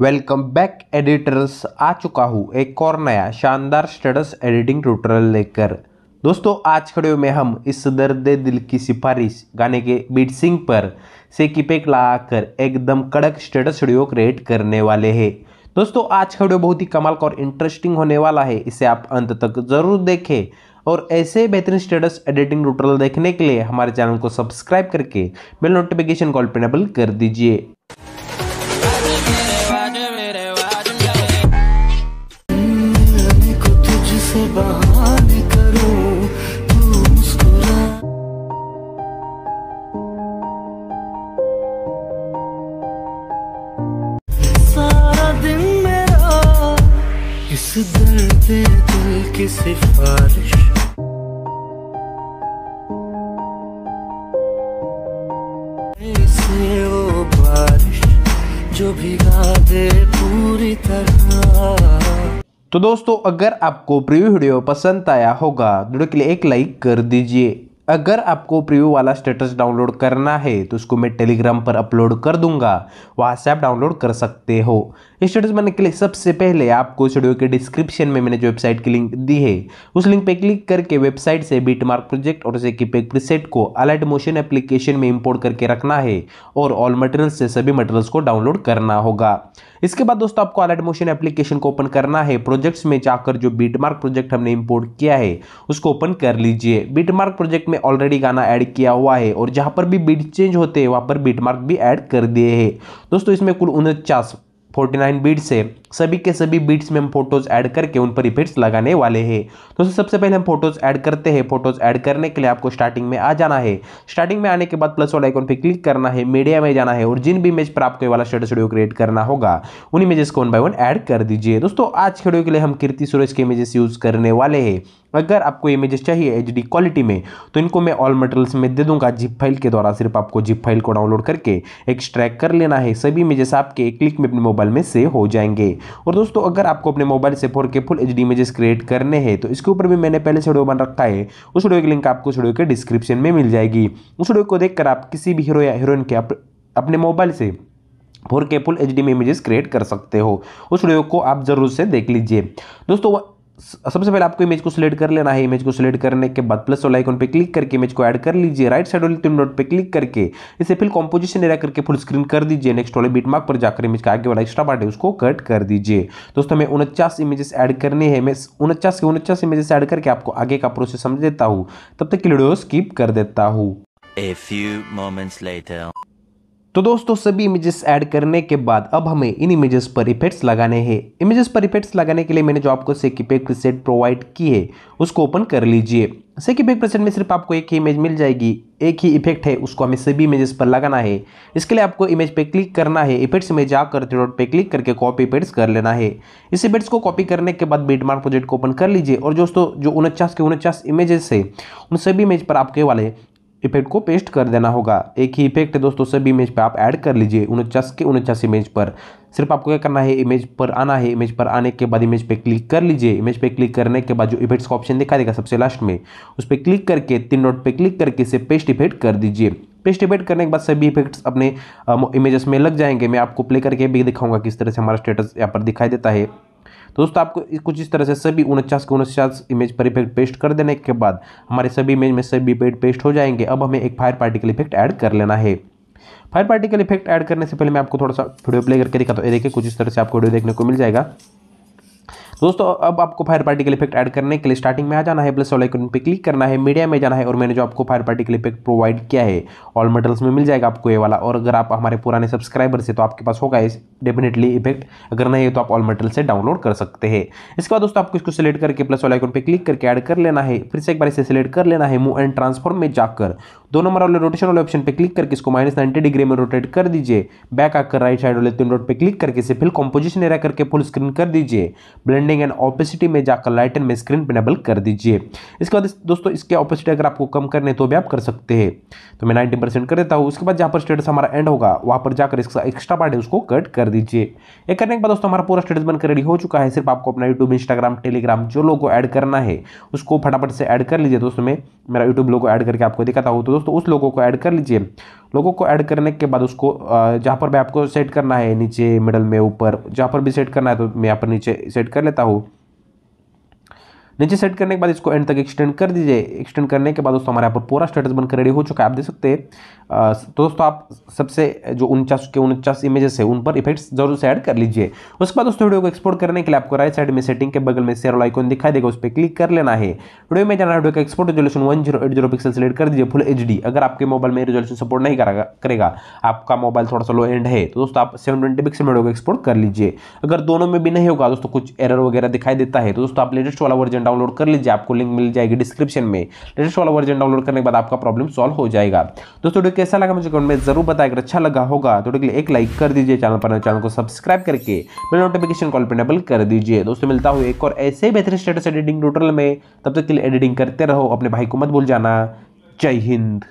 Welcome back editors आ चुका हूँ एक और नया शानदार स्टेटस एडिटिंग ट्यूटोरियल लेकर दोस्तों आज खड़े में हम इस दर्द दिल की सिफारिश गाने के बीट सिंग पर से किपेक लगाकर एकदम कड़क स्टेटस वीडियो क्रिएट करने वाले हैं दोस्तों आज का वीडियो बहुत ही कमाल का और इंटरेस्टिंग होने वाला है इसे आप अंत तक ज़रूर देखें और ऐसे बेहतरीन स्टेटस एडिटिंग ट्यूटोरियल देखने के लिए हमारे चैनल को सब्सक्राइब करके बेल नोटिफिकेशन कॉल ऑल पर कर दीजिए किस दर्द दिल की सिफारिश से वो बारिश जो भिगा दे पूरी तरह तो दोस्तों अगर आपको प्रीव्यू वीडियो पसंद आया होगा वीडियो के लिए एक लाइक कर दीजिए अगर आपको प्रीव्यू वाला स्टेटस डाउनलोड करना है तो उसको मैं टेलीग्राम पर अपलोड कर दूंगा व्हाट्सएप डाउनलोड कर सकते हो स्टेटस बनने के लिए सबसे पहले आपको इस वीडियो के डिस्क्रिप्शन में मैंने जो वेबसाइट की लिंक दी है उस लिंक पर क्लिक करके वेबसाइट से बीट मार्क प्रोजेक्ट और उसे की पैक प्रीसेट को अलर्ट मोशन एप्लीकेशन में इंपोर्ट करके रखना है और ऑल मटेरियल से सभी मटेरियल्स को डाउनलोड करना होगा इसके बाद दोस्तों आपको अलर्ट मोशन एप्लीकेशन को ओपन करना है प्रोजेक्ट्स में जाकर जो बीट मार्क प्रोजेक्ट हमने इंपोर्ट किया है उसको ओपन कर लीजिए बीट मार्क प्रोजेक्ट में ऑलरेडी गाना ऐड किया हुआ है और जहाँ पर भी बीट चेंज होते हैं वहाँ पर बीट मार्क भी ऐड कर दिए है दोस्तों इसमें कुल उनचास 49 बीट्स है सभी के सभी बीट्स में हम फोटोज़ ऐड करके उन पर इफेक्ट्स लगाने वाले हैं दोस्तों सबसे पहले हम फोटोज़ ऐड करते हैं फोटोज़ ऐड करने के लिए आपको स्टार्टिंग में आ जाना है स्टार्टिंग में आने के बाद प्लस वाला आइकॉन पर क्लिक करना है मीडिया में जाना है और जिन भी इमेज पर आपको ये वाला स्टेटस वीडियो क्रिएट करना होगा उन इमेजेस को वन बाय वन ऐड कर दीजिए दोस्तों आज वीडियो के लिए हम कीर्ति सूरज के इमेजेस यूज़ करने वाले हैं अगर आपको इमेजेस चाहिए एच क्वालिटी में तो इनको मैं ऑल मटेरियल्स में दे दूंगा जिप फाइल के द्वारा सिर्फ आपको जिप फाइल को डाउनलोड करके एक्सट्रैक्ट कर लेना है सभी इमेजेस आपके क्लिक में अपने मोबाइल में सेव हो जाएंगे और दोस्तों अगर आपको अपने मोबाइल से four K full H images create करने हैं तो इसके ऊपर भी मैंने पहले से वीडियो बन रखा है उस वीडियो की लिंक आपको उस के डिस्क्रिप्शन में मिल जाएगी उस वीडियो को देखकर आप किसी भी हीरो या हीरोइन के अपने मोबाइल से फोर के फुल एच में इमेजेस क्रिएट कर सकते हो उस वीडियो को आप जरूर से देख लीजिए दोस्तों सबसे पहले आपको इमेज को सिलेक्ट कर लेना है इमेज को सिलेक्ट करने के बाद प्लस वाला आइकॉन पे क्लिक करके इमेज को ऐड कर लीजिए राइट साइड वाले तीन डॉट पे क्लिक करके इसे फिर कॉम्पोजिशन एरिया करके फुल स्क्रीन कर दीजिए नेक्स्ट वाले बीट मार्क पर जाकर इमेज का आगे वाला एक्स्ट्रा पार्ट है उसको कट कर दीजिए दोस्तों हमें उनचास इमेजेस ऐड करने हैं मैं उनचास के उनचास इमेजेस ऐड करके आपको आगे का प्रोसेस समझ देता हूँ तब तक की वीडियो स्किप कर देता हूँ A few moments later. तो दोस्तों सभी इमेजेस ऐड करने के बाद अब हमें इन इमेजेस पर इफेक्ट्स लगाने हैं इमेजेस पर इफेक्ट्स लगाने के लिए मैंने जो आपको सेकीपैक प्रसेट प्रोवाइड की है उसको ओपन कर लीजिए सेकीपैक प्रसेट में सिर्फ आपको एक ही इमेज मिल जाएगी एक ही इफेक्ट है उसको हमें सभी इमेजेस पर लगाना है इसके लिए आपको इमेज पर क्लिक करना है इफेक्ट्स में जाकर थ्री डॉट क्लिक करके कॉपी इफेक्ट्स कर लेना है इस इफेक्ट्स को कॉपी करने के बाद बीटमार्क प्रोजेक्ट को ओपन कर लीजिए और दोस्तों जो उनचास के उनचास इमेजेस है उन सभी इमेज पर आपके वाले इफेक्ट को पेस्ट कर देना होगा एक ही इफेक्ट है दोस्तों सभी इमेज पे आप ऐड कर लीजिए उनचास के उनचास इमेज पर सिर्फ आपको क्या करना है इमेज पर आना है इमेज पर आने के बाद इमेज पे क्लिक कर लीजिए इमेज पे क्लिक करने के बाद जो इफेक्ट्स का ऑप्शन दिखा देगा सबसे लास्ट में उस पर क्लिक करके तीन डॉट पर क्लिक करके इसे पेस्ट इफेक्ट कर दीजिए पेस्ट इफेक्ट करने के बाद सभी इफेक्ट्स अपने इमेजेस में लग जाएंगे मैं आपको प्ले करके भी दिखाऊंगा किस तरह से हमारा स्टेटस यहाँ पर दिखाई देता है तो दोस्तों आपको कुछ इस तरह से सभी उनचास के उनचास इमेज पर इफेक्ट पेस्ट कर देने के बाद हमारे सभी इमेज में सभी पेड पेस्ट हो जाएंगे अब हमें एक फायर पार्टिकल इफेक्ट ऐड कर लेना है फायर पार्टिकल इफेक्ट ऐड करने से पहले मैं आपको थोड़ा सा वीडियो प्ले करके दिखाता हूँ देखिए कुछ इस तरह से आपको वीडियो देखने को मिल जाएगा दोस्तों अब आपको फायर पार्टिकल इफेक्ट ऐड करने के लिए स्टार्टिंग में आ जाना है प्लस वाले आइकन पर क्लिक करना है मीडिया में जाना है और मैंने जो आपको फायर पार्टिकल इफेक्ट प्रोवाइड किया है ऑल मेटल्स में मिल जाएगा आपको ये वाला और अगर आप हमारे पुराने सब्सक्राइबर से तो आपके पास होगा इस डेफिनेटली इफेक्ट अगर नहीं है तो आप ऑल मेटल से डाउनलोड कर सकते हैं इसके बाद दोस्तों आपको इसको सिलेक्ट करके प्लस वाले आइकन पर क्लिक करके ऐड कर लेना है फिर से एक बार इसे सिलेक्ट कर लेना है मूव एंड ट्रांसफॉर्म में जाकर दो नंबर वाले रोटेशन वाले ऑप्शन पर क्लिक करके इसको माइनस नाइन्टी डिग्री में रोटेट कर दीजिए बैक आकर राइट साइड वाले तीन रोड पर क्लिक करके इसे फिर कॉम्पोजिशन एरा करके फुल स्क्रीन कर दीजिए ब्लेंड बाइंडिंग एंड ऑपेसिटी में जाकर लाइटन में स्क्रीन पर नबल कर दीजिए इसके बाद दोस्तों इसके ऑपोसिटी अगर आपको कम करने तो भी आप कर सकते हैं तो मैं नाइनटी परसेंट कर देता हूँ उसके बाद जहाँ पर स्टेटस हमारा एंड होगा वहाँ पर जाकर इसका एक्स्ट्रा पार्ट है उसको कट कर दीजिए ये करने के बाद दोस्तों हमारा पूरा स्टेटस बनकर रेडी हो चुका है सिर्फ आपको अपना यूट्यूब इंस्टाग्राम टेलीग्राम जो लोग को ऐड करना है उसको फटाफट से ऐड कर लीजिए दोस्तों में मेरा यूट्यूब लोग को ऐड करके आपको दिखाता हूँ तो दोस्तों उस लोगों को ऐड कर लीजिए लोगों को ऐड करने के बाद उसको जहाँ पर भी आपको सेट करना है नीचे मिडल में ऊपर जहाँ पर भी सेट करना है तो मैं यहाँ पर नीचे सेट कर लेता हूँ नीचे सेट करने के बाद इसको एंड तक एक्सटेंड कर दीजिए एक्सटेंड करने के बाद दोस्तों हमारे यहाँ पर पूरा स्टेटस बनकर रेडी हो चुका है आप देख सकते हैं तो दोस्तों आप सबसे जो उनचास के उनचास इमेजेस है उन पर इफेक्ट्स जरूर से ऐड कर लीजिए उसके बाद दोस्तों वीडियो को एक्सपोर्ट करने के लिए आपको राइट साइड में सेटिंग के बगल में सेरो आइकॉन दिखाई देगा उस पर क्लिक कर लेना है वीडियो में जाना वीडियो का export resolution one zero eight zero pixel select कर दीजिए फुल एच अगर आपके मोबाइल में रेजोल्यूशन सपोर्ट नहीं करेगा आपका मोबाइल थोड़ा सा लो एंड है तो दोस्तों आप सेवन ट्वेंटी पिक्सल वीडियो को एक्सपोर्ट कर लीजिए अगर दोनों में भी नहीं होगा दोस्तों कुछ एरर वगैरह दिखाई देता है तो दोस्तों आप लेटेस्ट वाला वर्जन डाउनलोड कर लीजिए आपको लिंक मिल जाएगी डिस्क्रिप्शन में लेटेस्ट वाला वर्जन डाउनलोड करने के बाद आपका प्रॉब्लम सॉल्व हो जाएगा दोस्तों कैसा लगा मुझे कमेंट में जरूर बताएं अगर अच्छा लगा होगा तो लिए एक लाइक कर दीजिए चैनल पर चैनल को सब्सक्राइब करके मेरे नोटिफिकेशन कॉल पर डबल कर दीजिए दोस्तों मिलता हूँ एक और ऐसे ही बेहतरीन स्टेटस एडिटिंग टोटल में तब तक के लिए एडिटिंग करते रहो अपने भाई को मत भूल जाना जय हिंद